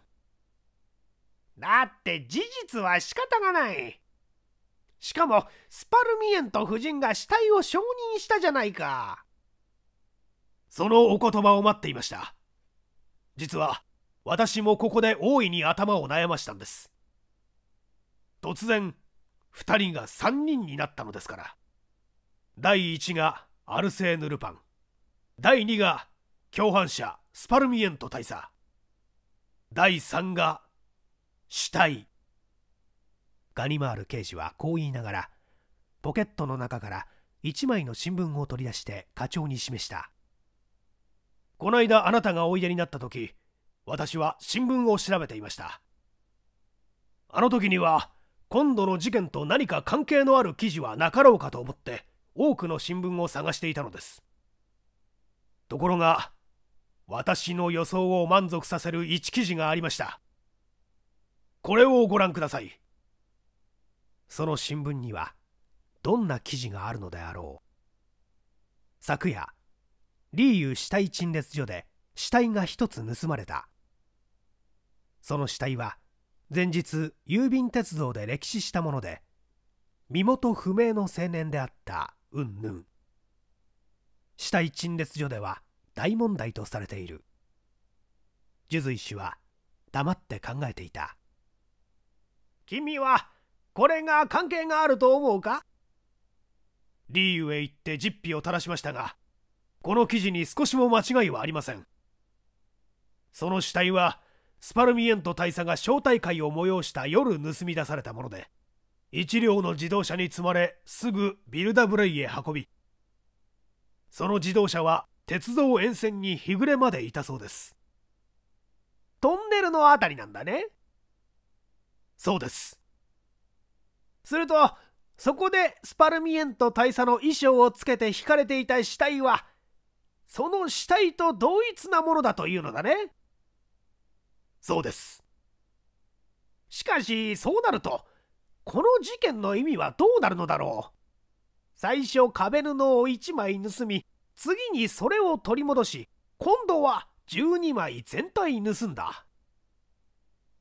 だって事実は仕方がないしかもスパルミエント夫人が死体を承認したじゃないかそのお言葉を待っていました実は私もここで大いに頭を悩ましたんです突然2人が3人になったのですから第1がアルセーヌ・ルパン第2が共犯者スパルミエント大佐第3が死体ガニマール刑事はこう言いながらポケットの中から1枚の新聞を取り出して課長に示したこの間あなたがおいでになった時私は新聞を調べていましたあの時には今度の事件と何か関係のある記事はなかろうかと思って多くの新聞を探していたのですところが私の予想を満足させる1記事がありましたこれをご覧くださいその新聞にはどんな記事があるのであろう昨夜リーユ死体陳列所で死体が1つ盗まれたその死体は前日郵便鉄道で歴史したもので身元不明の青年であった云々死体陳列所では大問題とされている呪髄氏は黙って考えていた君はこれが関係があると思うかリーウへ行って実費を垂らしましたがこの記事に少しも間違いはありませんその死体はスパルミエント大佐が招待会を催した夜盗み出されたもので1両の自動車に積まれすぐビルダブレイへ運びその自動車は鉄道沿線に日暮れまでいたそうですトンネルの辺りなんだねそうですするとそこでスパルミエント大佐の衣装をつけて引かれていた死体はその死体と同一なものだというのだねそうですしかしそうなるとこの事件の意味はどうなるのだろう最初壁布を1枚盗み次にそれを取り戻し今度は12枚全体盗んだ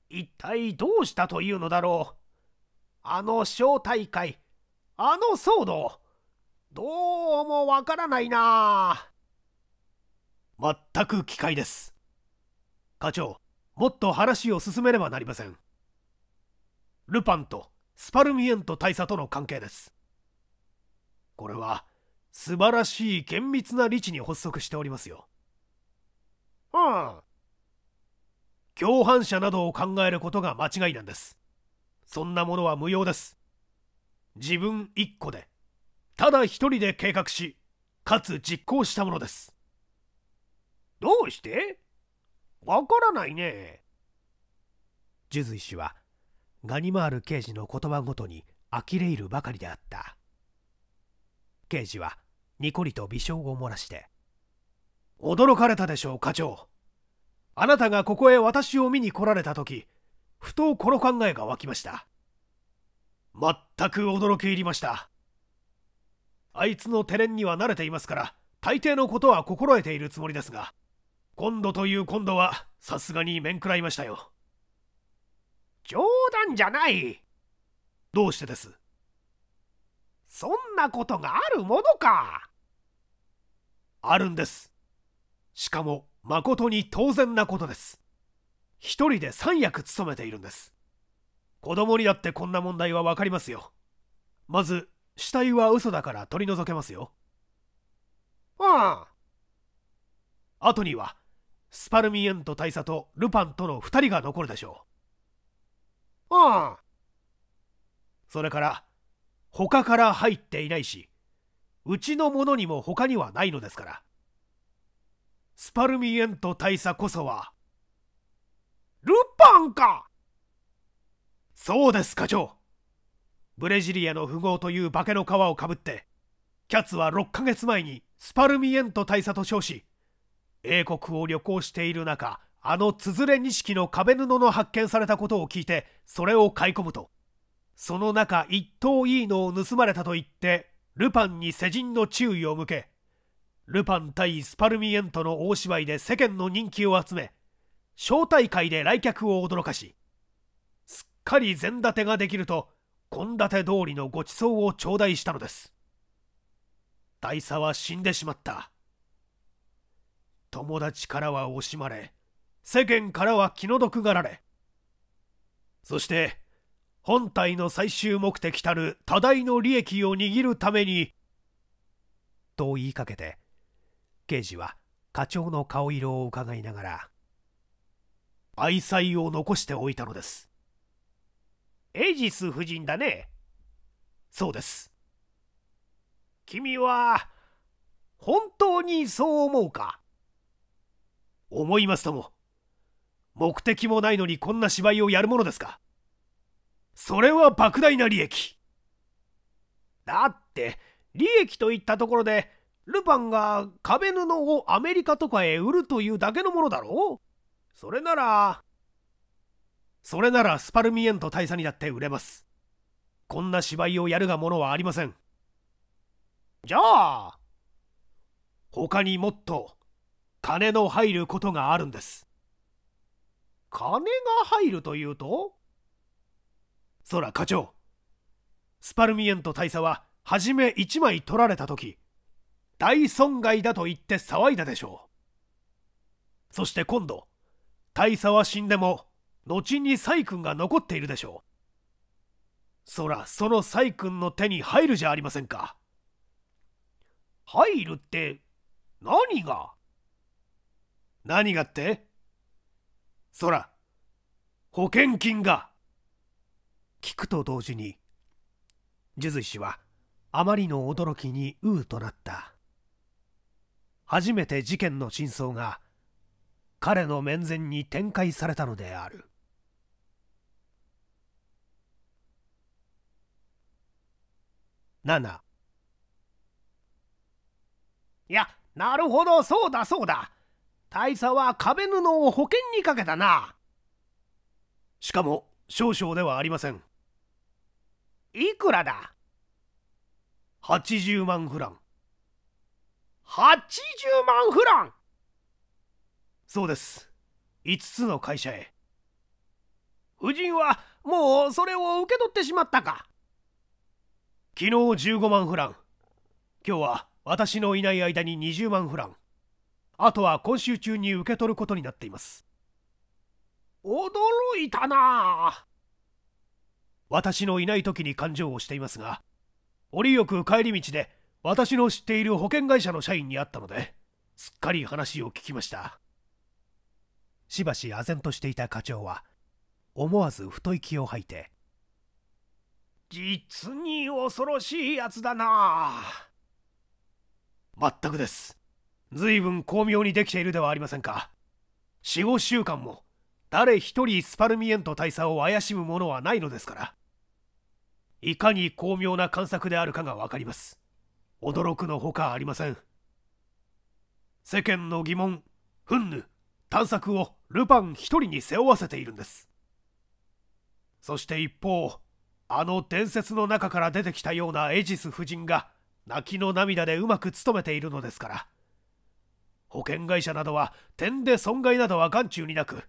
一体どうしたというのだろうあの小大会あの騒動どうもわからないな全く機械です課長もっと話を進めねばなりませんルパンとスパルミエント大佐との関係です。これは素晴らしい厳密な理知に発足しておりますよ。はあ。共犯者などを考えることが間違いなんです。そんなものは無用です。自分一個で、ただ一人で計画し、かつ実行したものです。どうしてわからないね。ジュズイはガニマール刑事の言葉ごとに呆れいるばかりであった刑事はニコリと微笑を漏らして「驚かれたでしょう課長あなたがここへ私を見に来られた時ふとこの考えが湧きました全く驚き入りましたあいつの手練には慣れていますから大抵のことは心得ているつもりですが今度という今度はさすがに面食らいましたよ冗談じゃないどうしてですそんなことがあるものかあるんですしかもまことに当然なことです一人で三役務めているんです子供にだってこんな問題は分かりますよまず死体は嘘だから取り除けますよああ後にはスパルミエント大佐とルパンとの2人が残るでしょうそれから他から入っていないしうちのものにも他にはないのですからスパルミエント大佐こそはルパンかそうです課長ブレジリアの富豪という化けの皮をかぶってキャツは6ヶ月前にスパルミエント大佐と称し英国を旅行している中あのつづれ錦の壁布の発見されたことを聞いてそれを買い込むとその中一等いいのを盗まれたと言ってルパンに世人の注意を向けルパン対スパルミエントの大芝居で世間の人気を集め招待会で来客を驚かしすっかり膳立てができると献立通りのごちそうを頂戴したのです大佐は死んでしまった友達からは惜しまれ世間からは気の毒がられそして本体の最終目的たる多大の利益を握るためにと言いかけて刑事は課長の顔色を伺いながら愛妻を残しておいたのですエジス夫人だねそうです君は本当にそう思うか思いますとも目的もないのにこんな芝居をやるものですかそれは莫大な利益だって利益といったところでルパンが壁布をアメリカとかへ売るというだけのものだろうそれならそれならスパルミエント大佐にだって売れますこんな芝居をやるがものはありませんじゃあ他にもっと金の入ることがあるんです金が入るというとそら課長スパルミエント大佐は初め1枚取られた時大損害だと言って騒いだでしょうそして今度大佐は死んでも後にサイ君が残っているでしょうそらそのサイ君の手に入るじゃありませんか入るって何が何がってそら保険金が聞くと同時にジュ氏はあまりの驚きにううとなった初めて事件の真相が彼の面前に展開されたのである7いやなるほどそうだそうだ大佐は壁布を保険にかけたなしかも少々ではありませんいくらだ80万フラン80万フランそうです5つの会社へ夫人はもうそれを受け取ってしまったか昨日15万フラン今日は私のいない間に20万フランあとは今週中に受け取ることになっています驚いたな私のいない時に勘定をしていますが折よく帰り道で私の知っている保険会社の社員に会ったのですっかり話を聞きましたしばし唖然としていた課長は思わず太い気を吐いて実に恐ろしいやつだな全くです随分巧妙にできているではありませんか45週間も誰一人スパルミエント大佐を怪しむものはないのですからいかに巧妙な観察であるかが分かります驚くのほかありません世間の疑問憤怒探索をルパン一人に背負わせているんですそして一方あの伝説の中から出てきたようなエジス夫人が泣きの涙でうまく務めているのですから保険会社などは点で損害などは眼中になく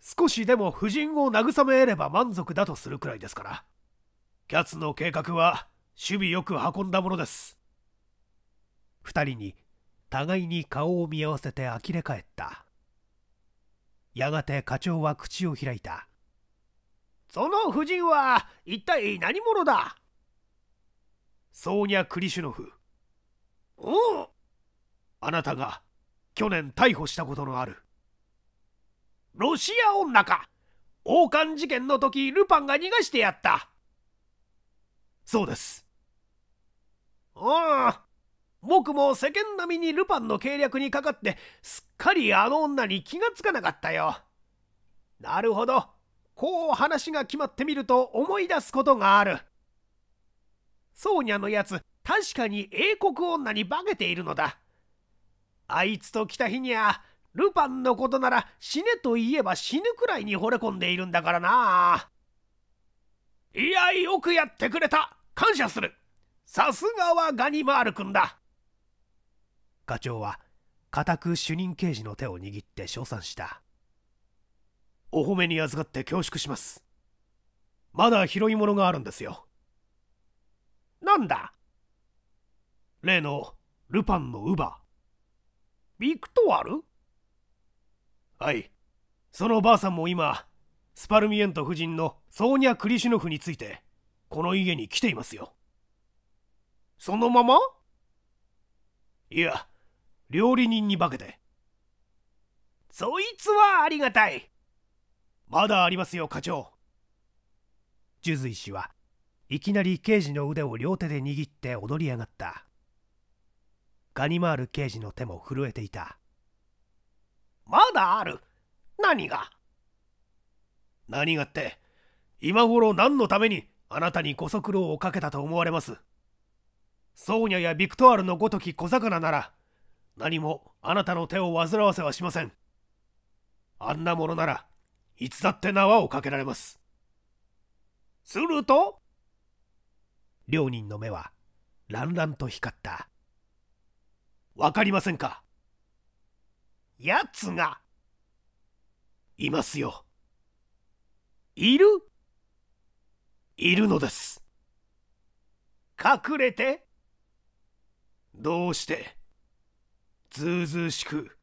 少しでも夫人を慰めれば満足だとするくらいですからキャツの計画は守備よく運んだものです2人に互いに顔を見合わせて呆れ返ったやがて課長は口を開いたその夫人は一体何者だソーニャ・クリシュノフおおあなたが去年逮捕したことのあるロシア女か王冠事件の時ルパンが逃がしてやったそうですああ僕も世間並みにルパンの計略にかかってすっかりあの女に気がつかなかったよなるほどこう話が決まってみると思い出すことがあるソーニャのやつ確かに英国女に化けているのだあいつと来た日にゃルパンのことなら死ねと言えば死ぬくらいに惚れ込んでいるんだからないやよくやってくれた感謝するさすがはガニマール君だ課長は固く主任刑事の手を握って称賛したお褒めに預かって恐縮しますまだ拾い物があるんですよなんだ例のルパンの乳母ビクトワルはいそのおばあさんも今スパルミエント夫人のソーニャ・クリシュノフについてこの家に来ていますよそのままいや料理人に化けてそいつはありがたいまだありますよ課長ジュズイ氏はいきなり刑事の腕を両手で握って踊り上がったガニマール刑事の手も震えていたまだある何が何がって今頃何のためにあなたにご足労をかけたと思われますソーニャやビクトールのごとき小魚なら何もあなたの手を煩わせはしませんあんなものならいつだって縄をかけられますすると両人の目はらんらんと光ったわかりませんかやつがいますよいるいるのです隠れてどうしてずうずうしく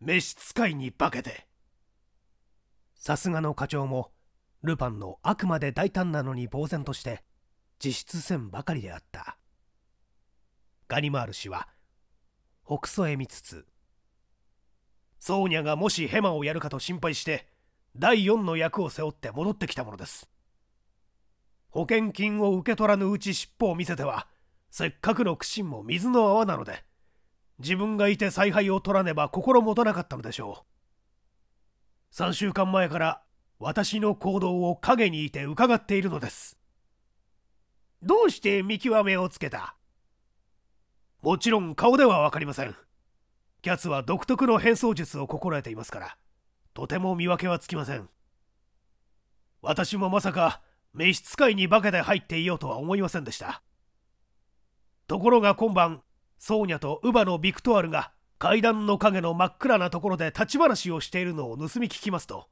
召使いに化けてさすがの課長もルパンのあくまで大胆なのに呆然として自失戦ばかりであったガニマール氏はほくそ笑みつつソーニャがもしヘマをやるかと心配して第4の役を背負って戻ってきたものです保険金を受け取らぬうち尻尾を見せてはせっかくの苦心も水の泡なので自分がいて采配を取らねば心もとなかったのでしょう3週間前から私の行動を陰にいて伺っているのですどうして見極めをつけたもちろん顔では分かりませんキャツは独特の変装術を心得ていますからとても見分けはつきません私もまさか召使いに化けて入っていようとは思いませんでしたところが今晩ソーニャと乳母のビクトワルが階段の影の真っ暗なところで立ち話をしているのを盗み聞きますと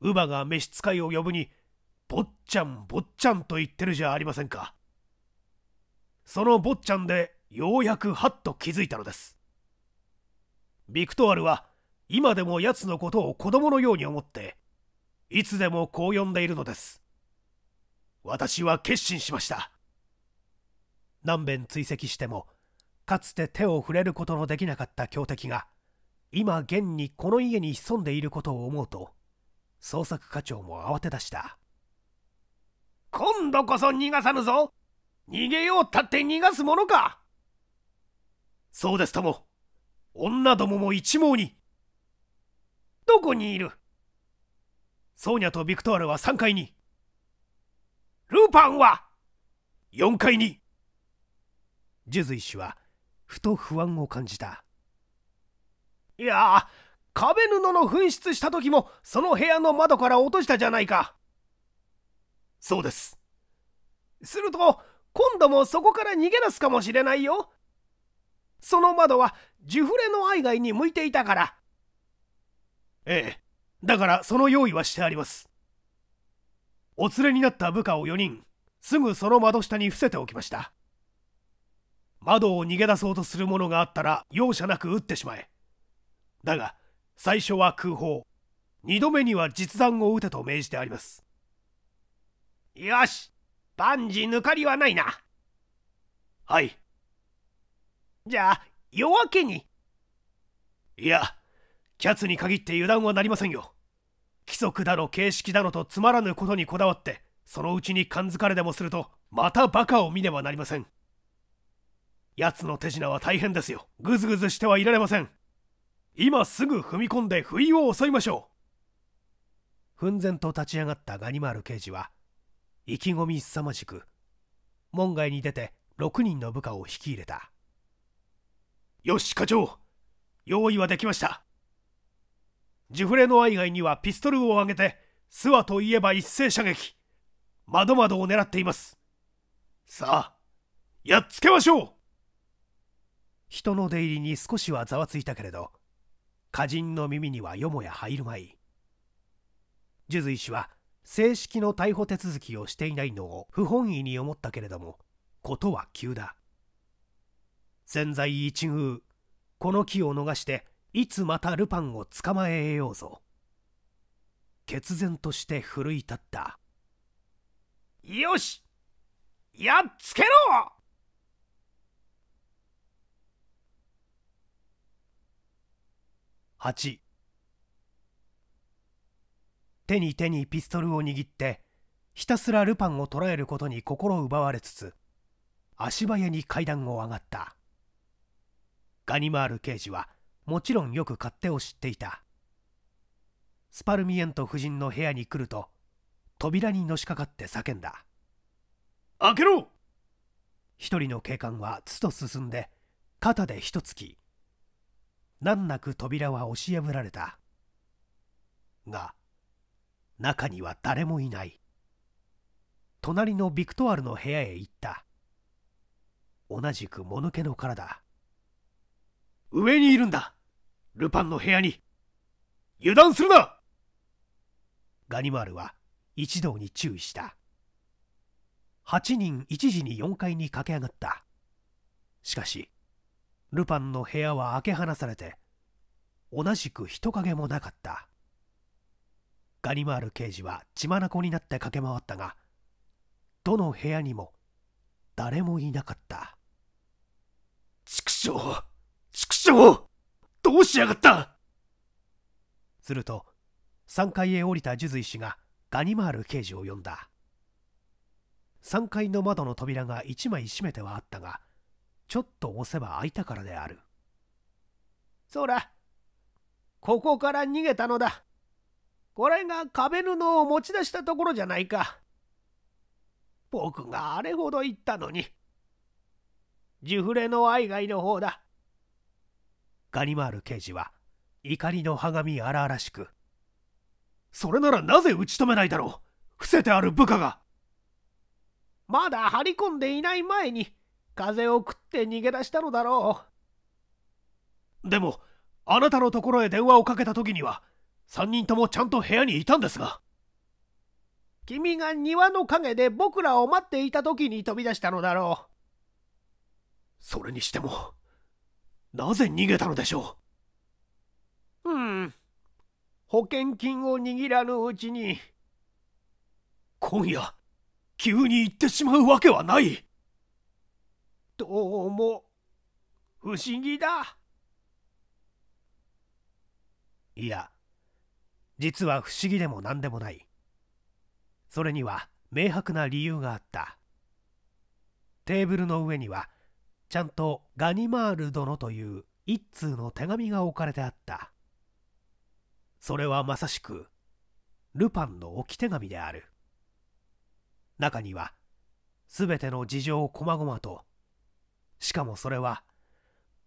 乳母が召使いを呼ぶに坊っちゃん坊っちゃんと言ってるじゃありませんかその坊っちゃんでようやくはっと気づいたのですビクトールは今でも奴のことを子供のように思っていつでもこう呼んでいるのです私は決心しました何べん追跡してもかつて手を触れることのできなかった強敵が今現にこの家に潜んでいることを思うと捜索課長も慌てだした今度こそ逃がさぬぞ逃げようったって逃がすものかそうですとも女どもも一網にどこにいるソーニャとビクトールは3階にルパンは4階にジュズイ氏はふと不安を感じたいや壁布の紛失した時もその部屋の窓から落としたじゃないかそうですすると今度もそこから逃げ出すかもしれないよその窓はジフレの愛外に向いていたからええだからその用意はしてありますお連れになった部下を4人すぐその窓下に伏せておきました窓を逃げ出そうとする者があったら容赦なく撃ってしまえだが最初は空砲2度目には実弾を撃てと命じてありますよし万事抜かりはないなはいじゃあ夜明けにいやキャツに限って油断はなりませんよ規則だろ、形式だのとつまらぬことにこだわってそのうちに感づかれでもするとまたバカを見ねばなりません奴の手品は大変ですよぐずぐずしてはいられません今すぐ踏み込んで不意を襲いましょう奮然と立ち上がったガニマール刑事は意気込みすさまじく門外に出て6人の部下を引き入れたよし課長用意はできましたジュフレノア以外にはピストルを上げて諏訪といえば一斉射撃窓窓を狙っていますさあやっつけましょう人の出入りに少しはざわついたけれど歌人の耳にはよもや入るまい呪髄氏は正式の逮捕手続きをしていないのを不本意に思ったけれどもことは急だ千載一遇この機を逃していつまたルパンを捕まえようぞ決然として奮い立ったよしやっつけろ八手に手にピストルを握ってひたすらルパンを捕らえることに心奪われつつ足早に階段を上がったガニマール刑事はもちろんよく勝手を知っていたスパルミエント夫人の部屋に来ると扉にのしかかって叫んだ開けろ一人の警官はつと進んで肩でとつき難なく扉は押し破られたが中には誰もいない隣のビクトワルの部屋へ行った同じくもぬけの殻だ上にいるんだルパンの部屋に油断するなガニマールは一同に注意した8人一時に4階に駆け上がったしかしルパンの部屋は開け放されて同じく人影もなかったガニマール刑事は血眼になって駆け回ったがどの部屋にも誰もいなかった畜生シどうしやがったすると3階へ降りた呪髄師がガニマール刑事を呼んだ3階の窓の扉が1枚閉めてはあったがちょっと押せば開いたからであるそらここから逃げたのだこれが壁布を持ち出したところじゃないか僕があれほど言ったのにジュフレの愛外の方だガニマール刑事は怒りの鏡荒々しくそれならなぜ打ち止めないだろう伏せてある部下がまだ張り込んでいない前に風を食って逃げ出したのだろうでもあなたのところへ電話をかけた時には3人ともちゃんと部屋にいたんですが君が庭の陰で僕らを待っていた時に飛び出したのだろうそれにしてもなぜ逃げたのでしょううん保険金を握らぬうちに今夜急に行ってしまうわけはないどうも不思議だいや実は不思議でも何でもないそれには明白な理由があったテーブルの上にはちゃんとガニマール殿という一通の手紙が置かれてあったそれはまさしくルパンの置き手紙である中には全ての事情をこまごまとしかもそれは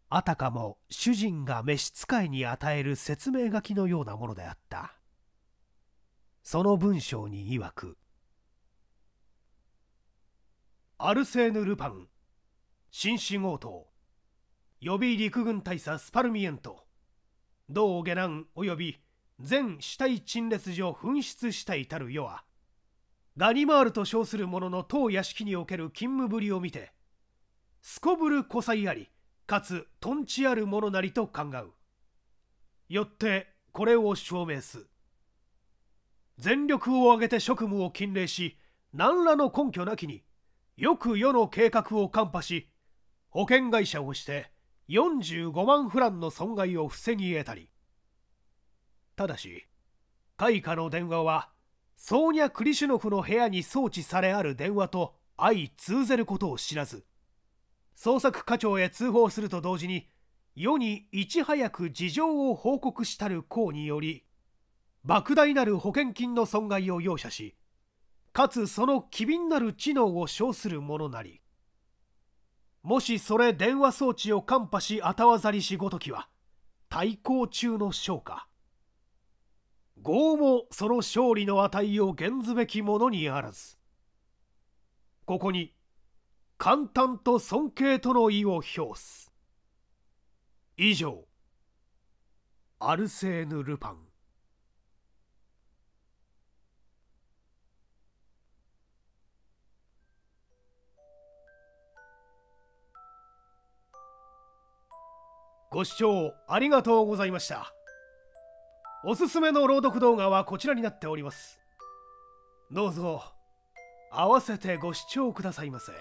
あたかも主人が召使いに与える説明書きのようなものであったその文章に曰く「アルセーヌ・ルパン紳士強盗予備陸軍大佐スパルミエント同下男及び全死体陳列所紛失たいたる世はガニマールと称する者の当屋敷における勤務ぶりを見てすこぶる古才ありかつとんちある者なりと考うよってこれを証明す全力を挙げて職務を禁令し何らの根拠なきによく世の計画を看破し保険会社をして45万フランの損害を防ぎ得たりただし開花の電話はソーニャ・クリシュノフの部屋に装置されある電話と相通ぜることを知らず捜索課長へ通報すると同時に世にいち早く事情を報告したる功により莫大なる保険金の損害を容赦しかつその機敏なる知能を称するものなりもしそれ電話装置をカンパし後、たわりしごときは対抗中の将か業もその勝利の値を現ずべきものにあらずここに簡単と尊敬との意を表す以上アルセーヌ・ルパンご視聴ありがとうございました。おすすめの朗読動画はこちらになっております。どうぞ、合わせてご視聴くださいませ。